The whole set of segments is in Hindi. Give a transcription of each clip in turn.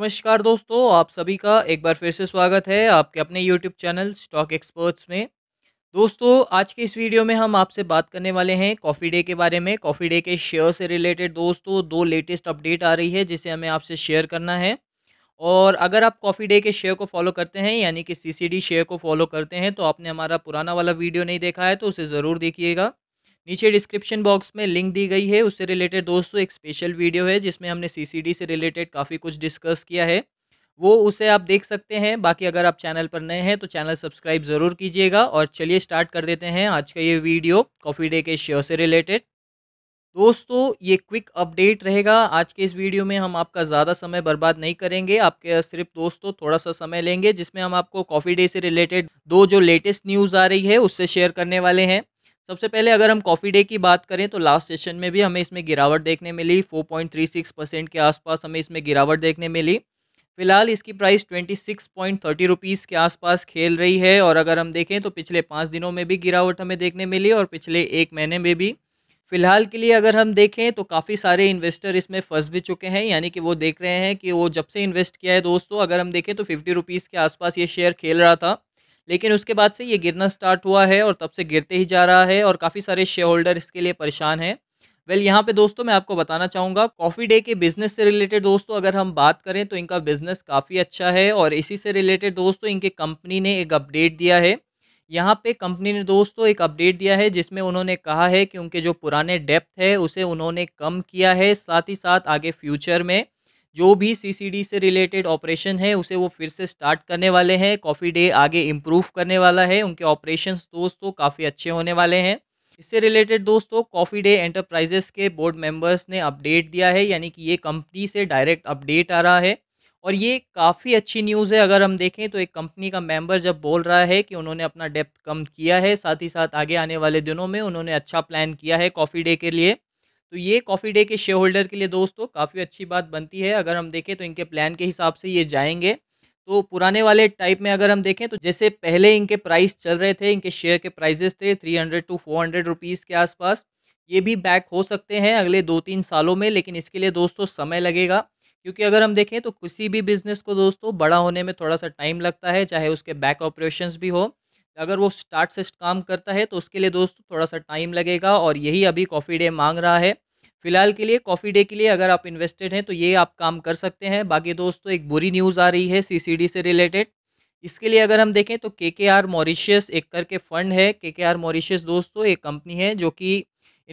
नमस्कार दोस्तों आप सभी का एक बार फिर से स्वागत है आपके अपने यूट्यूब चैनल स्टॉक एक्सपर्ट्स में दोस्तों आज के इस वीडियो में हम आपसे बात करने वाले हैं कॉफ़ी डे के बारे में कॉफ़ी डे के शेयर से रिलेटेड दोस्तों दो लेटेस्ट अपडेट आ रही है जिसे हमें आपसे शेयर करना है और अगर आप कॉफ़ी डे के शेयर को फॉलो करते हैं यानी कि सी शेयर को फॉलो करते हैं तो आपने हमारा पुराना वाला वीडियो नहीं देखा है तो उसे ज़रूर देखिएगा नीचे डिस्क्रिप्शन बॉक्स में लिंक दी गई है उससे रिलेटेड दोस्तों एक स्पेशल वीडियो है जिसमें हमने सीसीडी से रिलेटेड काफ़ी कुछ डिस्कस किया है वो उसे आप देख सकते हैं बाकी अगर आप चैनल पर नए हैं तो चैनल सब्सक्राइब ज़रूर कीजिएगा और चलिए स्टार्ट कर देते हैं आज का ये वीडियो कॉफ़ी डे के शेयर से रिलेटेड दोस्तों ये क्विक अपडेट रहेगा आज के इस वीडियो में हम आपका ज़्यादा समय बर्बाद नहीं करेंगे आपके सिर्फ दोस्तों थोड़ा सा समय लेंगे जिसमें हम आपको कॉफ़ी डे से रिलेटेड दो जो लेटेस्ट न्यूज़ आ रही है उससे शेयर करने वाले हैं सबसे पहले अगर हम कॉफ़ी डे की बात करें तो लास्ट सेशन में भी हमें इसमें गिरावट देखने मिली 4.36 परसेंट के आसपास हमें इसमें गिरावट देखने मिली फिलहाल इसकी price twenty six point thirty rupees के आसपास खेल रही है और अगर हम देखें तो पिछले पाँच दिनों में भी गिरावट हमें देखने मिली और पिछले एक महीने में भी फिलहाल के लिए अगर हम देखें तो काफ़ी सारे इन्वेस्टर इसमें फंस भी चुके हैं यानी कि वो देख रहे हैं कि वो जब से इन्वेस्ट किया है दोस्तों अगर हम देखें तो फिफ्टी रुपीज़ के आसपास ये शेयर खेल रहा था लेकिन उसके बाद से ये गिरना स्टार्ट हुआ है और तब से गिरते ही जा रहा है और काफ़ी सारे शेयर होल्डर इसके लिए परेशान हैं वेल well, यहाँ पे दोस्तों मैं आपको बताना चाहूँगा कॉफ़ी डे के बिज़नेस से रिलेटेड दोस्तों अगर हम बात करें तो इनका बिज़नेस काफ़ी अच्छा है और इसी से रिलेटेड दोस्तों इनके कंपनी ने एक अपडेट दिया है यहाँ पे कंपनी ने दोस्तों एक अपडेट दिया है जिसमें उन्होंने कहा है कि उनके जो पुराने डेप्थ है उसे उन्होंने कम किया है साथ ही साथ आगे फ्यूचर में जो भी सीसीडी से रिलेटेड ऑपरेशन है उसे वो फिर से स्टार्ट करने वाले हैं कॉफ़ी डे आगे इम्प्रूव करने वाला है उनके ऑपरेशन दोस्तों तो काफ़ी अच्छे होने वाले हैं इससे रिलेटेड दोस्तों कॉफ़ी डे एंटरप्राइजेस के बोर्ड मेंबर्स ने अपडेट दिया है यानी कि ये कंपनी से डायरेक्ट अपडेट आ रहा है और ये काफ़ी अच्छी न्यूज़ है अगर हम देखें तो एक कंपनी का मेंबर जब बोल रहा है कि उन्होंने अपना डेप्थ कम किया है साथ ही साथ आगे आने वाले दिनों में उन्होंने अच्छा प्लान किया है कॉफ़ी डे के लिए तो ये कॉफ़ी डे के शेयर होल्डर के लिए दोस्तों काफ़ी अच्छी बात बनती है अगर हम देखें तो इनके प्लान के हिसाब से ये जाएंगे तो पुराने वाले टाइप में अगर हम देखें तो जैसे पहले इनके प्राइस चल रहे थे इनके शेयर के प्राइजेस थे three hundred two four hundred rupees के आसपास ये भी बैक हो सकते हैं अगले दो तीन सालों में लेकिन इसके लिए दोस्तों समय लगेगा क्योंकि अगर हम देखें तो किसी भी बिज़नेस को दोस्तों बड़ा होने में थोड़ा सा टाइम लगता है चाहे उसके बैक ऑपरेशंस भी हो अगर वो स्टार्ट से काम करता है तो उसके लिए दोस्तों थोड़ा सा टाइम लगेगा और यही अभी कॉफ़ी डे मांग रहा है फिलहाल के लिए कॉफ़ी डे के लिए अगर आप इन्वेस्टेड हैं तो ये आप काम कर सकते हैं बाकी दोस्तों एक बुरी न्यूज़ आ रही है सी से रिलेटेड इसके लिए अगर हम देखें तो के के आर मॉरिशियस एक करके फ़ंड है के के आर मॉरिशियस दोस्तों एक कंपनी है जो कि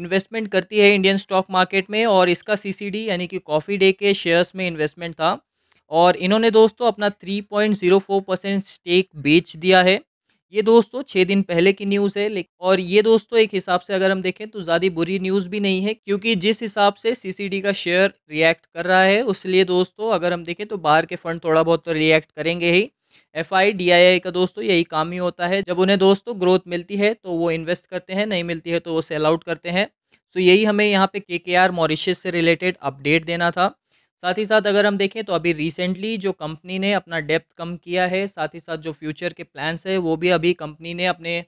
इन्वेस्टमेंट करती है इंडियन स्टॉक मार्केट में और इसका सीसीडी यानी कि कॉफ़ी डे के शेयर्स में इन्वेस्टमेंट था और इन्होंने दोस्तों अपना 3.04 परसेंट स्टेक बेच दिया है ये दोस्तों छः दिन पहले की न्यूज़ है और ये दोस्तों एक हिसाब से अगर हम देखें तो ज़्यादा बुरी न्यूज़ भी नहीं है क्योंकि जिस हिसाब से सीसीडी का शेयर रिएक्ट कर रहा है उसलिए दोस्तों अगर हम देखें तो बाहर के फंड थोड़ा बहुत तो रिएक्ट करेंगे ही एफ आई डी आई आई का दोस्तों यही काम ही होता है जब उन्हें दोस्तों ग्रोथ मिलती है तो वो इन्वेस्ट करते हैं नहीं मिलती है तो वो सेल आउट करते हैं तो यही हमें यहाँ पे के के आर मॉरिशस से रिलेटेड अपडेट देना था साथ ही साथ अगर हम देखें तो अभी रिसेंटली जो कंपनी ने अपना डेप्थ कम किया है साथ ही साथ जो फ्यूचर के प्लान्स है वो भी अभी कंपनी ने अपने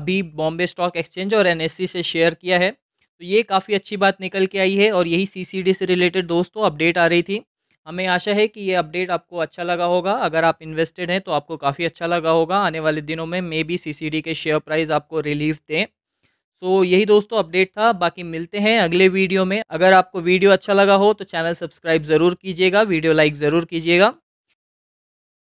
अभी बॉम्बे स्टॉक एक्सचेंज और एन e से शेयर किया है तो ये काफ़ी अच्छी बात निकल के आई है और यही सी से रिलेटेड दोस्तों अपडेट आ रही थी हमें आशा है कि ये अपडेट आपको अच्छा लगा होगा अगर आप इन्वेस्टेड हैं तो आपको काफ़ी अच्छा लगा होगा आने वाले दिनों में मे बी सी के शेयर प्राइस आपको रिलीफ दें सो तो so, यही दोस्तों अपडेट था बाकी मिलते हैं अगले वीडियो में अगर आपको वीडियो अच्छा लगा हो तो चैनल सब्सक्राइब ज़रूर कीजिएगा वीडियो लाइक ज़रूर कीजिएगा